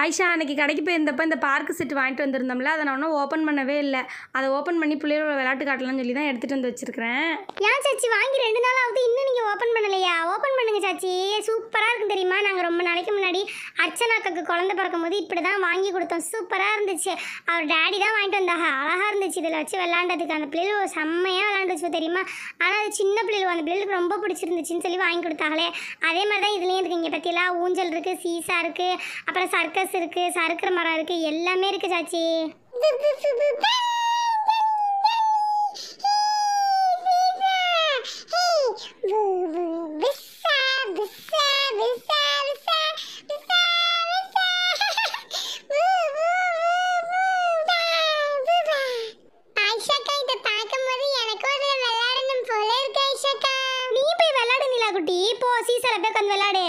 ஆயிஷா அன்றைக்கி கடைக்கு போயிருந்தப்போ இந்த பார்க்கு செட் வாங்கிட்டு வந்திருந்தோம்ல அதை நான் ஒன்றும் ஓப்பன் பண்ணவே இல்லை அதை ஓப்பன் பண்ணி பிள்ளைகளோட விளையாட்டு காட்டலாம்னு சொல்லி தான் எடுத்துகிட்டு வந்து வச்சிருக்கிறேன் ஏன் சாச்சி வாங்கி ரெண்டு நாள் ஆகுது இன்னும் நீங்கள் ஓப்பன் பண்ணலையா ஓப்பன் பண்ணுங்க சாச்சி சூப்பராக இருக்கும் தெரியுமா நாங்கள் அர்ச்சனாக்காக்கு குழந்தை பிறக்கும் போது இப்படி தான் வாங்கி கொடுத்தோம் சூப்பராக இருந்துச்சு அவர் டேடி தான் வாங்கிட்டு வந்தாங்க அழகாக இருந்துச்சு இதில் வச்சு விளாண்டதுக்கு அந்த பிள்ளைகள் செம்மையாக விளாண்டுச்சு தெரியுமா ஆனால் அது சின்ன பிள்ளைகள் அந்த பிள்ளைகளுக்கு ரொம்ப பிடிச்சிருந்துச்சின்னு சொல்லி வாங்கி கொடுத்தாங்களே அதே மாதிரி தான் இதுலேயும் இருக்குது இங்கே பற்றியெல்லாம் ஊஞ்சல் இருக்குது சீசா இருக்குது அப்புறம் சர்க்கஸ் இருக்குது சறுக்கிற மரம் இருக்குது எல்லாமே இருக்குது சாச்சி குட்டி போசி சில பேர்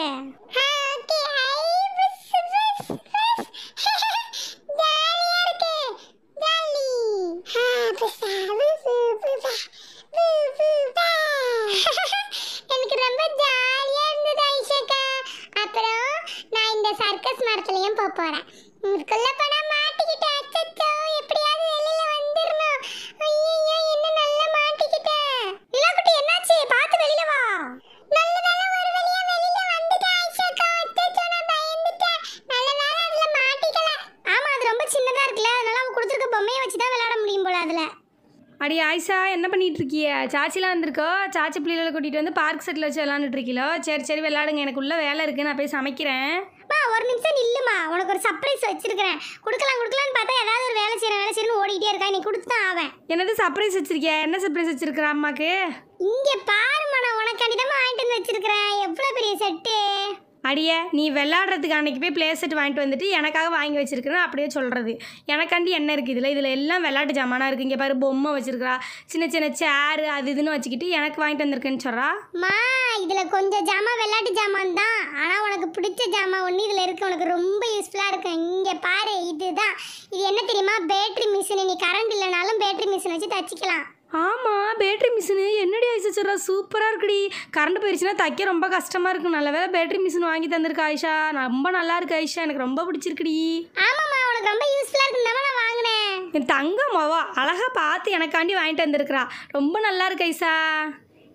அடி ஆயிஷா என்ன பண்ணிட்டு இருக்கிய சாச்சிலாம் வந்திருக்கோ சாச்சி பிள்ளைகளை கூட்டிகிட்டு வந்து பார்க் செட்டில் வச்சு விளாண்டுட்டு இருக்கீங்களோ சரி சரி விளாடுங்க எனக்கு உள்ள வேலை இருக்குது நான் போய் சமைக்கிறேன் மா ஒரு நிமிஷம் இல்லைம்மா உனக்கு ஒரு சர்ப்ரைஸ் வச்சிருக்கிறேன் கொடுக்கலாம் கொடுக்கலான்னு பார்த்தா ஏதாவது ஒரு வேலை செய்யற வேலை செய்யணும் ஓடிக்கிட்டே இருக்கா நீ கொடுத்து தான் ஆவேன் என்னது சர்ப்ரைஸ் வச்சிருக்கியா என்ன சர்ப்ரைஸ் வச்சிருக்கிற அம்மாக்கு இங்கே பாருமா நான் உனக்கு தான் வாங்கிட்டு வந்து வச்சிருக்கிறேன் எவ்வளோ பெரிய செட்டு அடியே நீ விளாட்றதுக்கு அன்றைக்கி போய் பிளே செட் வாங்கிட்டு வந்துட்டு எனக்காக வாங்கி வச்சுருக்கிறேன்னு அப்படியே சொல்கிறது எனக்காண்டி என்ன இருக்குது இதில் இதில் எல்லாம் விளாட்டு ஜாமானாக இருக்குது இங்கே பாரு பொம்மை வச்சுருக்கிறா சின்ன சின்ன சேரு அது இதுன்னு வச்சுக்கிட்டு எனக்கு வாங்கிட்டு வந்திருக்கேன்னு சொல்கிறா மா இதில் கொஞ்சம் ஜாமான் விளாட்டு ஜாமான் தான் ஆனால் உனக்கு பிடிச்ச ஜாமான் ஒன்று இதில் இருக்க உனக்கு ரொம்ப யூஸ்ஃபுல்லாக இருக்கும் இங்கே பாரு இதுதான் இது என்ன தெரியுமா பேட்ரி மிஷின் நீ கரண்ட் இல்லைனாலும் பேட்ரி மிஷின் வச்சு தச்சுக்கலாம் ஆமாம் பேட்ரி மிஷினு என்னடி ஐசா சூப்பராக இருக்குடி கரண்ட் போயிடுச்சுன்னா தைக்க ரொம்ப கஷ்டமாக இருக்கும் நல்ல வேலை பேட்ரி மிஷின் வாங்கி தந்திருக்கா ஐஷா ரொம்ப நல்லா இருக்கு ஐஷா எனக்கு ரொம்ப பிடிச்சிருக்குடி ஆமாம்மா உனக்கு ரொம்ப யூஸ்ஃபுல்லாக இருக்குன்னு நான் வாங்கினேன் என் தங்கம்மாவா அழகாக பார்த்து எனக்காண்டி வாங்கிட்டு வந்திருக்கிறா ரொம்ப நல்லா இருக்கு ஐசா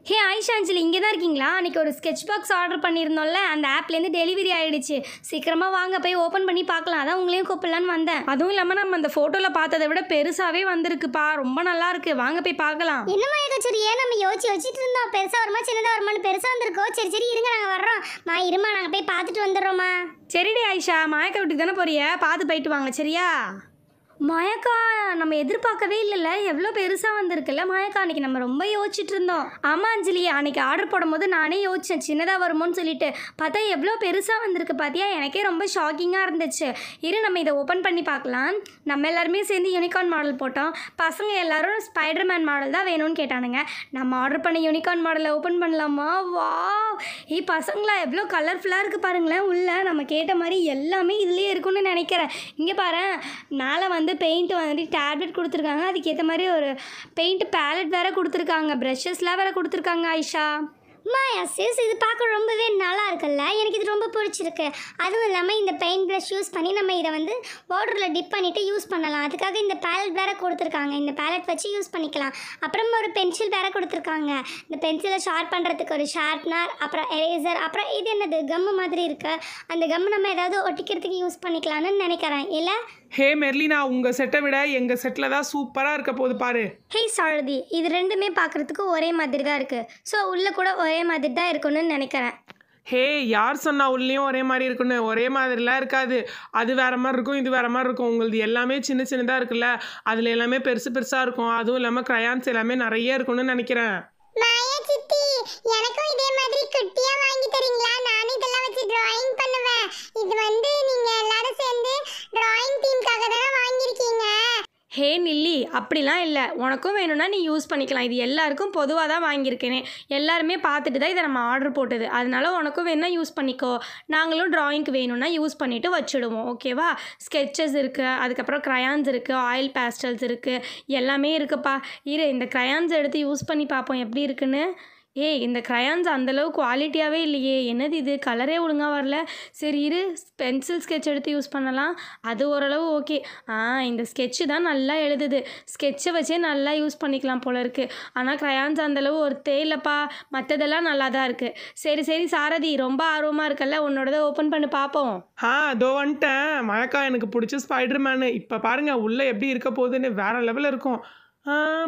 ஹே ஆயிஷா அஞ்சலி இங்கே தான் இருக்கீங்களா அன்றைக்கி ஒரு ஸ்கெட்ச் பாக்ஸ் ஆர்டர் பண்ணியிருந்தோம்ல அந்த ஆப்லேருந்து டெலிவரி ஆகிடுச்சு சீக்கிரமாக வாங்க போய் ஓப்பன் பண்ணி பார்க்கலாம் அதான் உங்களையும் கூப்பிடலான்னு வந்தேன் அதுவும் இல்லாமல் நம்ம அந்த ஃபோட்டோவில் பார்த்ததை விட பெருசாகவே வந்திருக்குப்பா ரொம்ப நல்லா இருக்கு வாங்க போய் பார்க்கலாம் என்னமா ஏதோ சரி ஏன் நம்ம யோசிச்சு வச்சுட்டு இருந்தோம் பெருசாக வருமா சின்னதாக வருமானு பெருசாக வந்திருக்கோ சரி சரி இருங்க நாங்கள் வர்றோம் மா இருமா நாங்கள் போய் பார்த்துட்டு வந்துடுறோமா சரிடி ஆயிஷா மாயக்க வீட்டுக்கு தானே போறிய பார்த்து போயிட்டு வாங்க சரியா மயக்கா நம்ம எதிர்பார்க்கவே இல்லைல்ல எவ்வளோ பெருசாக வந்திருக்குல்ல மயக்கா அன்றைக்கி நம்ம ரொம்ப யோசிச்சுட்டு இருந்தோம் ஆமாம் அஞ்சலி அன்றைக்கி ஆர்டர் போடும்போது நானே யோசித்தேன் சின்னதாக வருமோன்னு சொல்லிட்டு பார்த்தா எவ்வளோ பெருசாக வந்திருக்கு பார்த்தியா எனக்கே ரொம்ப ஷாக்கிங்காக இருந்துச்சு இரு நம்ம இதை ஓப்பன் பண்ணி பார்க்கலாம் நம்ம எல்லாருமே சேர்ந்து யூனிகார்ன் மாடல் போட்டோம் பசங்க எல்லோரும் ஸ்பைடர்மேன் மாடல் தான் வேணும்னு கேட்டானுங்க நம்ம ஆர்டர் பண்ண யூனிகார்ன் மாடலை ஓப்பன் பண்ணலாமா வா ஏய் பசங்களா எவ்வளோ கலர்ஃபுல்லாக இருக்குது பாருங்களேன் உள்ளே நம்ம கேட்ட மாதிரி எல்லாமே இதுலேயே இருக்குன்னு நினைக்கிறேன் இங்கே பாரு நாளை வந்து வந்து பெயிண்ட் வந்து டேப்லெட் கொடுத்துருக்காங்க அதுக்கேற்ற மாதிரி ஒரு பெயிண்ட் பேலட் வேறு கொடுத்துருக்காங்க ப்ரஷஸ்லாம் வேறு கொடுத்துருக்காங்க ஐஷா மா சிஸ் இது பார்க்க ரொம்பவே நல்லா இருக்குல்ல எனக்கு இது ரொம்ப பிடிச்சிருக்கு அதுவும் இல்லாமல் இந்த பெயிண்ட் ப்ரஷ் யூஸ் பண்ணி நம்ம இதை வந்து வாட்டரில் டிப் பண்ணிவிட்டு யூஸ் பண்ணலாம் அதுக்காக இந்த பேலட் வேறு கொடுத்துருக்காங்க இந்த பேலட் வச்சு யூஸ் பண்ணிக்கலாம் அப்புறம் ஒரு பென்சில் வேறு கொடுத்துருக்காங்க இந்த பென்சிலை ஷார்ப் பண்ணுறதுக்கு ஒரு ஷார்ப்னர் அப்புறம் எரேசர் அப்புறம் இது என்னது கம்மு மாதிரி இருக்குது அந்த கம்மு நம்ம ஏதாவது ஒட்டிக்கிறதுக்கு யூஸ் பண்ணிக்கலாம்னு நினைக்கிறேன் இல்லை ஹே மெர்லினா உங்கள் செட்டை விட எங்கள் செட்டில் தான் சூப்பராக இருக்க போது பாரு ஹே சாரதி இது ரெண்டுமே பார்க்குறதுக்கு ஒரே மாதிரி தான் இருக்குது ஸோ உள்ளே கூட ஒரே மாதிரி தான் இருக்கணும்னு நினைக்கிறேன் ஹே யார் சொன்னா உள்ளேயும் ஒரே மாதிரி இருக்குன்னு ஒரே மாதிரிலாம் இருக்காது அது வேற மாதிரி இருக்கும் இது வேற மாதிரி இருக்கும் உங்களுக்கு எல்லாமே சின்ன சின்னதாக இருக்குல்ல அதில் எல்லாமே பெருசு பெருசாக இருக்கும் அதுவும் இல்லாமல் க்ரையான்ஸ் எல்லாமே நிறைய இருக்கும்னு நினைக்கிறேன் ஹே நில்லி அப்படிலாம் இல்லை உனக்கும் வேணும்னா நீ யூஸ் பண்ணிக்கலாம் இது எல்லாருக்கும் பொதுவாக தான் வாங்கியிருக்கேனே எல்லாருமே பார்த்துட்டு தான் இதை நம்ம ஆர்டர் போட்டது அதனால் உனக்கும் வேணும்னா யூஸ் பண்ணிக்கோ நாங்களும் ட்ராயிங்க்கு வேணும்னா யூஸ் பண்ணிவிட்டு வச்சுடுவோம் ஓகேவா ஸ்கெச்சஸ் இருக்குது அதுக்கப்புறம் க்ரையான்ஸ் இருக்குது ஆயில் பேஸ்டல்ஸ் இருக்குது எல்லாமே இருக்குப்பா இரு இந்த க்ரையான்ஸ் எடுத்து யூஸ் பண்ணி பார்ப்போம் எப்படி இருக்குன்னு ஏ இந்த க்ரையான்ஸ் அந்தளவு குவாலிட்டியாகவே இல்லையே என்னது இது கலரே ஒழுங்காக வரல சரி இரு பென்சில் ஸ்கெட்ச் எடுத்து யூஸ் பண்ணலாம் அது ஓரளவு ஓகே ஆ இந்த ஸ்கெட்சு தான் நல்லா எழுதுது ஸ்கெட்சை வச்சே நல்லா யூஸ் பண்ணிக்கலாம் போல இருக்குது ஆனால் க்ரையான்ஸ் அந்தளவு ஒரு தேயிலப்பா மற்றதெல்லாம் நல்லா தான் இருக்குது சரி சரி சாரதி ரொம்ப ஆர்வமாக இருக்கல்ல உன்னோடதை ஓப்பன் பண்ணி பார்ப்போம் ஆ அதோ வந்துட்டேன் மழைக்கா எனக்கு பிடிச்ச ஸ்பைடர் மேனு இப்போ பாருங்கள் உள்ளே எப்படி இருக்க போகுதுன்னு வேறு லெவலில் இருக்கும்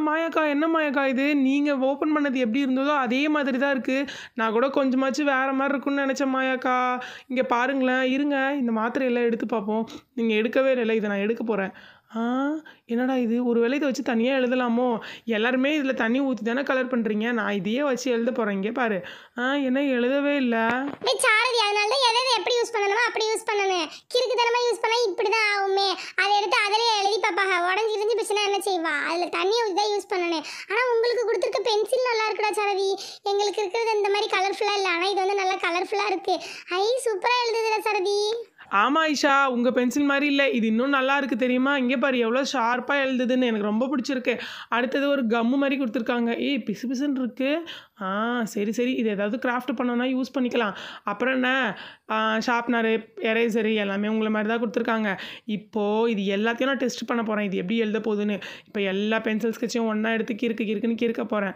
மாயாக்கா என்ன மாயக்கா இது நீங்கள் ஓப்பன் பண்ணது எப்படி இருந்ததோ அதே மாதிரி தான் இருக்குது நான் கூட கொஞ்சமாச்சு வேறு மாதிரி இருக்குன்னு நினச்சேன் மாயாக்கா இங்கே பாருங்களேன் இருங்க இந்த மாத்திரையெல்லாம் எடுத்து பார்ப்போம் நீங்கள் எடுக்கவே இல்லை இதை நான் எடுக்க போகிறேன் ஆ என்னடா இது ஒரு வேலை இதை வச்சு தனியாக எழுதலாமோ எல்லாருமே இதில் தண்ணி ஊற்றி தானே கலர் பண்ணுறீங்க நான் இதையே வச்சு எழுத போகிறேன் இங்கே பாரு ஆ என்ன எழுதவே இல்லை சாரதி அதனால எதை எப்படி யூஸ் பண்ணணுமோ அப்படி யூஸ் பண்ணணும் கிறுக்குத்தனமாக யூஸ் பண்ணால் இப்படி தான் ஆகுமே அதை எடுத்து அதிலே எழுதி பாப்பாங்க உடஞ்சி இருந்து பிரச்சனை என்ன செய்வா அதில் தண்ணியை ஊற்றி தான் யூஸ் பண்ணணும் ஆனால் உங்களுக்கு கொடுத்துருக்க பென்சில் நல்லா இருக்குடா சாரதி எங்களுக்கு இருக்கிறது இந்த மாதிரி கலர்ஃபுல்லாக இல்லை ஆனால் இது வந்து நல்லா கலர்ஃபுல்லாக இருக்குது ஐ சூப்பராக எழுதுதுடா சாரதி ஆமாம் ஐஷா உங்கள் பென்சில் மாதிரி இல்லை இது இன்னும் நல்லா இருக்குது தெரியுமா இங்கே பாரு எவ்வளோ ஷார்ப்பாக எழுதுதுன்னு எனக்கு ரொம்ப பிடிச்சிருக்கு அடுத்தது ஒரு கம்மு மாதிரி கொடுத்துருக்காங்க ஏ பிசு பிசுன்னு இருக்குது ஆ சரி சரி இது ஏதாவது கிராஃப்ட் பண்ணோன்னா யூஸ் பண்ணிக்கலாம் அப்புறம் என்ன ஷார்ப்னரு எரேசரு எல்லாமே உங்களை மாதிரி தான் கொடுத்துருக்காங்க இப்போது இது எல்லாத்தையும் நான் டெஸ்ட் பண்ண போகிறேன் இது எப்படி எழுத போகுதுன்னு இப்போ எல்லா பென்சில் ஸ்கெட்சையும் ஒன்றா எடுத்து கிறுக்கு கிறுக்குன்னு கிறுக்க போகிறேன்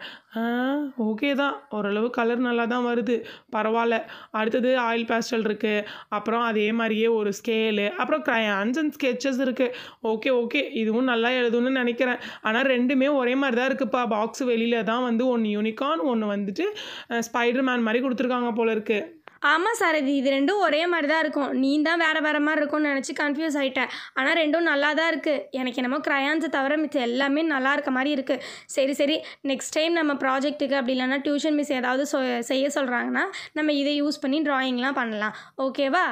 ஓகே தான் ஓரளவு கலர் நல்லா தான் வருது பரவாயில்ல அடுத்தது ஆயில் பேஸ்டல் இருக்குது அப்புறம் அதே மாதிரியே இருக்கக்கூடிய ஒரு ஸ்கேலு அப்புறம் க்ரையான்ஸ் அண்ட் ஸ்கெச்சஸ் இருக்குது ஓகே ஓகே இதுவும் நல்லா எழுதுன்னு நினைக்கிறேன் ஆனால் ரெண்டுமே ஒரே மாதிரி தான் இருக்குப்பா பாக்ஸ் வெளியில் தான் வந்து ஒன்று யூனிகார்ன் ஒன்று வந்துட்டு ஸ்பைடர் மேன் மாதிரி கொடுத்துருக்காங்க போல இருக்குது ஆமாம் சார் இது ரெண்டும் ஒரே மாதிரி தான் இருக்கும் நீ தான் வேறு வேறு மாதிரி இருக்கும்னு நினச்சி கன்ஃபியூஸ் ஆகிட்டேன் ஆனால் ரெண்டும் நல்லா தான் இருக்குது எனக்கு என்னமோ க்ரையான்ஸை தவிர மிச்சம் எல்லாமே நல்லா இருக்க மாதிரி இருக்குது சரி சரி நெக்ஸ்ட் டைம் நம்ம ப்ராஜெக்ட்டுக்கு அப்படி இல்லைன்னா டியூஷன் மிஸ் ஏதாவது செய்ய சொல்கிறாங்கன்னா நம்ம இதை யூஸ் பண்ணி ட்ராயிங்லாம் பண்ணலாம் ஓகேவா